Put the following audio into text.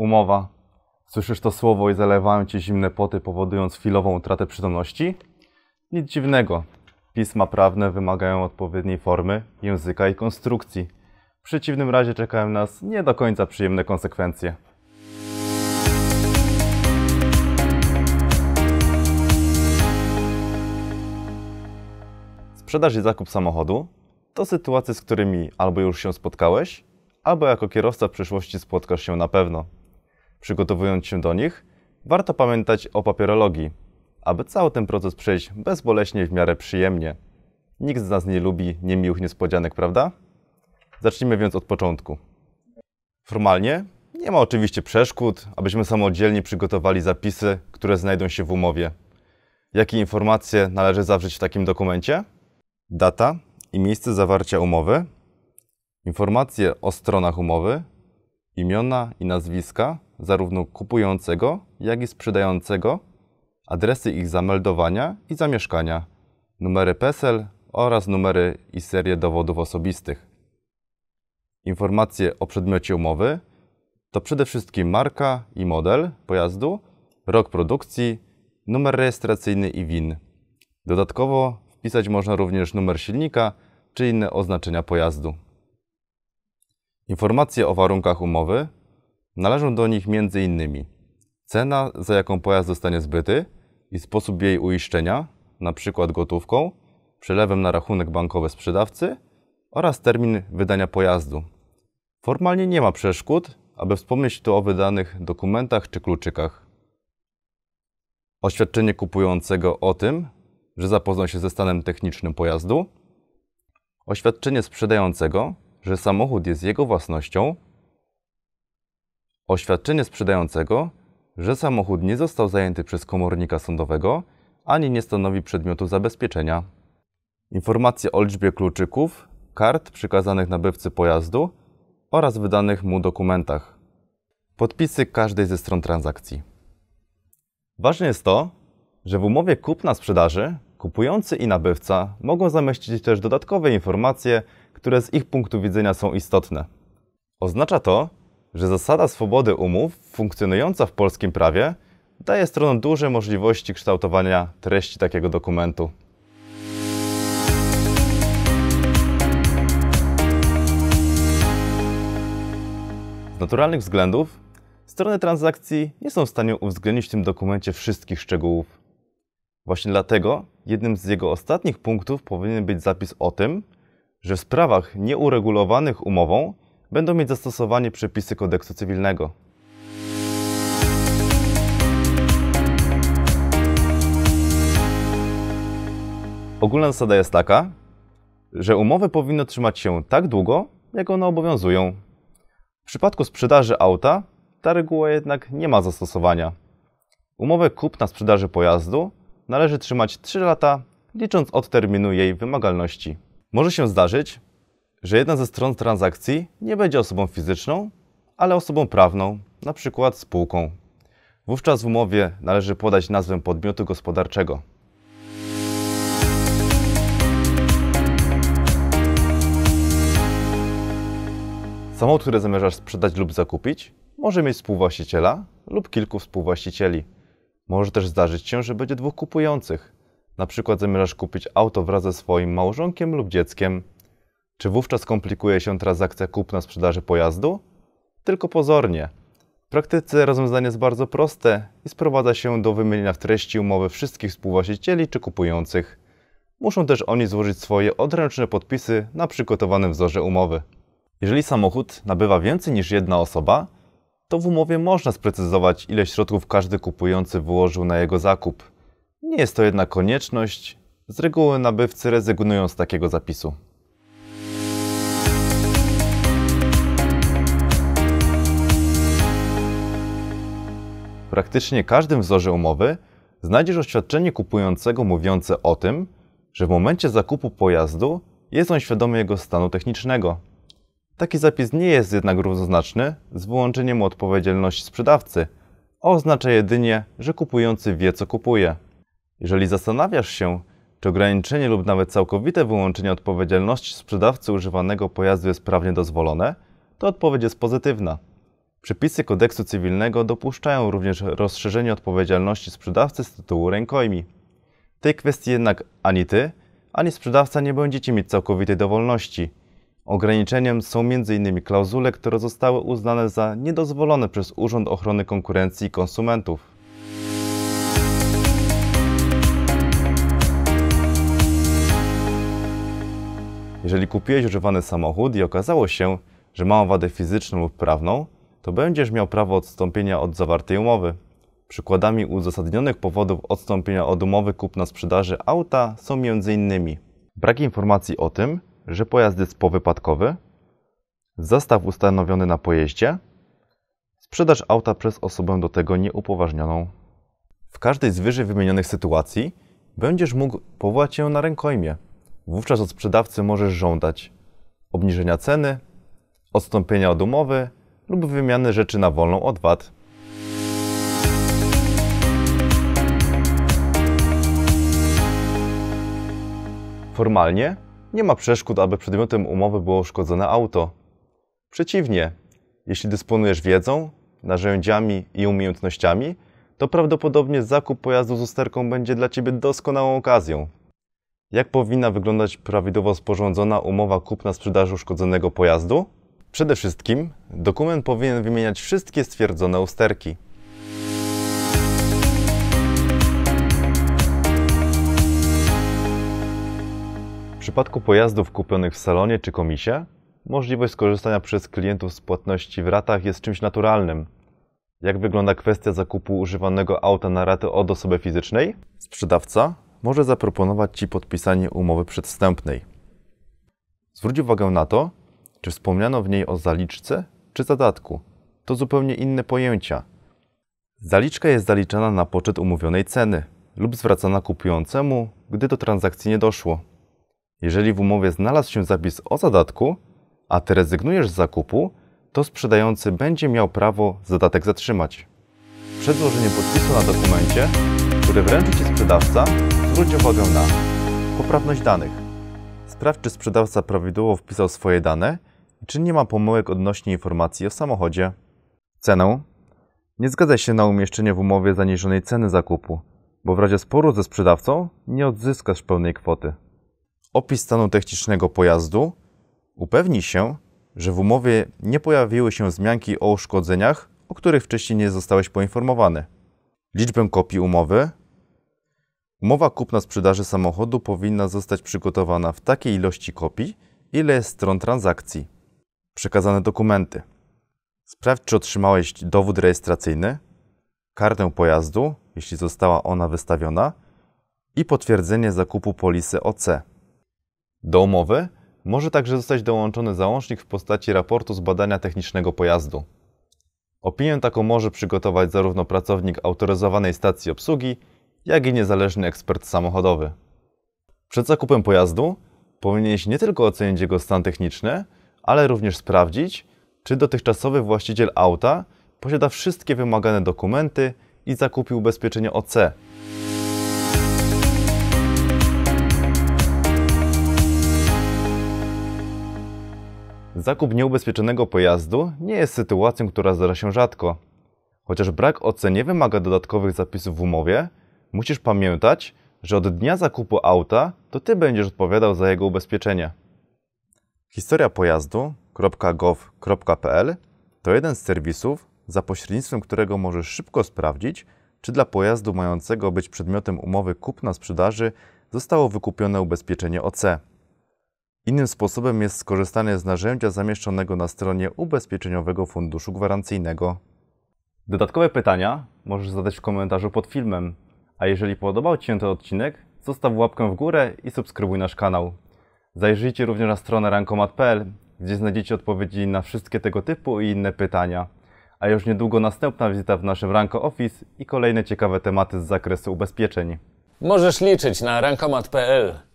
umowa. Słyszysz to słowo i zalewają ci zimne poty, powodując chwilową utratę przytomności? Nic dziwnego. Pisma prawne wymagają odpowiedniej formy, języka i konstrukcji. W przeciwnym razie czekają nas nie do końca przyjemne konsekwencje. Sprzedaż i zakup samochodu to sytuacje, z którymi albo już się spotkałeś, albo jako kierowca w przyszłości spotkasz się na pewno. Przygotowując się do nich, warto pamiętać o papierologii, aby cały ten proces przejść bezboleśnie i w miarę przyjemnie. Nikt z nas nie lubi niemiłych niespodzianek, prawda? Zacznijmy więc od początku. Formalnie nie ma oczywiście przeszkód, abyśmy samodzielnie przygotowali zapisy, które znajdą się w umowie. Jakie informacje należy zawrzeć w takim dokumencie? Data i miejsce zawarcia umowy, informacje o stronach umowy, imiona i nazwiska, zarówno kupującego, jak i sprzedającego, adresy ich zameldowania i zamieszkania, numery PESEL oraz numery i serię dowodów osobistych. Informacje o przedmiocie umowy to przede wszystkim marka i model pojazdu, rok produkcji, numer rejestracyjny i WIN. Dodatkowo wpisać można również numer silnika czy inne oznaczenia pojazdu. Informacje o warunkach umowy Należą do nich m.in. cena, za jaką pojazd zostanie zbyty i sposób jej uiszczenia, np. gotówką, przelewem na rachunek bankowy sprzedawcy oraz termin wydania pojazdu. Formalnie nie ma przeszkód, aby wspomnieć tu o wydanych dokumentach czy kluczykach. Oświadczenie kupującego o tym, że zapoznał się ze stanem technicznym pojazdu. Oświadczenie sprzedającego, że samochód jest jego własnością oświadczenie sprzedającego, że samochód nie został zajęty przez komornika sądowego ani nie stanowi przedmiotu zabezpieczenia. Informacje o liczbie kluczyków, kart przekazanych nabywcy pojazdu oraz wydanych mu dokumentach. Podpisy każdej ze stron transakcji. Ważne jest to, że w umowie kupna-sprzedaży kupujący i nabywca mogą zamieścić też dodatkowe informacje, które z ich punktu widzenia są istotne. Oznacza to, że zasada swobody umów funkcjonująca w polskim prawie daje stronom duże możliwości kształtowania treści takiego dokumentu. Z naturalnych względów strony transakcji nie są w stanie uwzględnić w tym dokumencie wszystkich szczegółów. Właśnie dlatego jednym z jego ostatnich punktów powinien być zapis o tym, że w sprawach nieuregulowanych umową będą mieć zastosowanie przepisy kodeksu cywilnego. Ogólna zasada jest taka, że umowy powinno trzymać się tak długo, jak one obowiązują. W przypadku sprzedaży auta ta reguła jednak nie ma zastosowania. Umowę kupna sprzedaży pojazdu należy trzymać 3 lata, licząc od terminu jej wymagalności. Może się zdarzyć, że jedna ze stron transakcji nie będzie osobą fizyczną, ale osobą prawną, np. spółką. Wówczas w umowie należy podać nazwę podmiotu gospodarczego. Samochód, który zamierzasz sprzedać lub zakupić, może mieć współwłaściciela lub kilku współwłaścicieli. Może też zdarzyć się, że będzie dwóch kupujących. Na przykład zamierzasz kupić auto wraz ze swoim małżonkiem lub dzieckiem, czy wówczas komplikuje się transakcja kupna-sprzedaży pojazdu? Tylko pozornie. W praktyce rozwiązanie jest bardzo proste i sprowadza się do wymienienia w treści umowy wszystkich współwłaścicieli czy kupujących. Muszą też oni złożyć swoje odręczne podpisy na przygotowanym wzorze umowy. Jeżeli samochód nabywa więcej niż jedna osoba, to w umowie można sprecyzować, ile środków każdy kupujący wyłożył na jego zakup. Nie jest to jednak konieczność, z reguły nabywcy rezygnują z takiego zapisu. praktycznie każdym wzorze umowy znajdziesz oświadczenie kupującego mówiące o tym, że w momencie zakupu pojazdu jest on świadomy jego stanu technicznego. Taki zapis nie jest jednak równoznaczny z wyłączeniem odpowiedzialności sprzedawcy, a oznacza jedynie, że kupujący wie co kupuje. Jeżeli zastanawiasz się, czy ograniczenie lub nawet całkowite wyłączenie odpowiedzialności sprzedawcy używanego pojazdu jest prawnie dozwolone, to odpowiedź jest pozytywna. Przepisy kodeksu cywilnego dopuszczają również rozszerzenie odpowiedzialności sprzedawcy z tytułu rękojmi. Tej kwestii jednak ani ty, ani sprzedawca nie będziecie mieć całkowitej dowolności. Ograniczeniem są m.in. klauzule, które zostały uznane za niedozwolone przez Urząd Ochrony Konkurencji i Konsumentów. Jeżeli kupiłeś używany samochód i okazało się, że ma on wadę fizyczną lub prawną, to będziesz miał prawo odstąpienia od zawartej umowy. Przykładami uzasadnionych powodów odstąpienia od umowy kupna-sprzedaży auta są m.in. brak informacji o tym, że pojazd jest powypadkowy, zastaw ustanowiony na pojeździe, sprzedaż auta przez osobę do tego nieupoważnioną. W każdej z wyżej wymienionych sytuacji będziesz mógł powołać się na rękojmie. Wówczas od sprzedawcy możesz żądać obniżenia ceny, odstąpienia od umowy lub wymiany rzeczy na wolną od Formalnie nie ma przeszkód, aby przedmiotem umowy było uszkodzone auto. Przeciwnie, jeśli dysponujesz wiedzą, narzędziami i umiejętnościami, to prawdopodobnie zakup pojazdu z usterką będzie dla Ciebie doskonałą okazją. Jak powinna wyglądać prawidłowo sporządzona umowa kupna sprzedaży uszkodzonego pojazdu? Przede wszystkim dokument powinien wymieniać wszystkie stwierdzone usterki. W przypadku pojazdów kupionych w salonie czy komisie, możliwość skorzystania przez klientów z płatności w ratach jest czymś naturalnym. Jak wygląda kwestia zakupu używanego auta na raty od osoby fizycznej? Sprzedawca może zaproponować Ci podpisanie umowy przedwstępnej. Zwróć uwagę na to, czy wspomniano w niej o zaliczce czy zadatku? To zupełnie inne pojęcia. Zaliczka jest zaliczana na poczet umówionej ceny lub zwracana kupującemu, gdy do transakcji nie doszło. Jeżeli w umowie znalazł się zapis o zadatku, a ty rezygnujesz z zakupu, to sprzedający będzie miał prawo zadatek zatrzymać. Przed złożeniem podpisu na dokumencie, który wręczy Ci sprzedawca, zwróć uwagę na poprawność danych. Sprawdź, czy sprzedawca prawidłowo wpisał swoje dane czy nie ma pomyłek odnośnie informacji o samochodzie? Cenę? Nie zgadza się na umieszczenie w umowie zaniżonej ceny zakupu, bo w razie sporu ze sprzedawcą nie odzyskasz pełnej kwoty. Opis stanu technicznego pojazdu. Upewnij się, że w umowie nie pojawiły się wzmianki o uszkodzeniach, o których wcześniej nie zostałeś poinformowany. Liczbę kopii umowy. Umowa kupna-sprzedaży samochodu powinna zostać przygotowana w takiej ilości kopii, ile jest stron transakcji przekazane dokumenty. Sprawdź, czy otrzymałeś dowód rejestracyjny, kartę pojazdu, jeśli została ona wystawiona, i potwierdzenie zakupu polisy OC. Do umowy może także zostać dołączony załącznik w postaci raportu z badania technicznego pojazdu. Opinię taką może przygotować zarówno pracownik autoryzowanej stacji obsługi, jak i niezależny ekspert samochodowy. Przed zakupem pojazdu powinieneś nie tylko ocenić jego stan techniczny, ale również sprawdzić, czy dotychczasowy właściciel auta posiada wszystkie wymagane dokumenty i zakupił ubezpieczenie OC. Zakup nieubezpieczonego pojazdu nie jest sytuacją, która zdarza się rzadko. Chociaż brak OC nie wymaga dodatkowych zapisów w umowie, musisz pamiętać, że od dnia zakupu auta to ty będziesz odpowiadał za jego ubezpieczenie. Historia pojazdu.gov.pl to jeden z serwisów, za pośrednictwem którego możesz szybko sprawdzić, czy dla pojazdu mającego być przedmiotem umowy kupna-sprzedaży zostało wykupione ubezpieczenie OC. Innym sposobem jest skorzystanie z narzędzia zamieszczonego na stronie Ubezpieczeniowego Funduszu Gwarancyjnego. Dodatkowe pytania możesz zadać w komentarzu pod filmem, a jeżeli podobał Ci się ten odcinek, zostaw łapkę w górę i subskrybuj nasz kanał. Zajrzyjcie również na stronę rankomat.pl, gdzie znajdziecie odpowiedzi na wszystkie tego typu i inne pytania. A już niedługo następna wizyta w naszym Ranko Office i kolejne ciekawe tematy z zakresu ubezpieczeń. Możesz liczyć na rankomat.pl.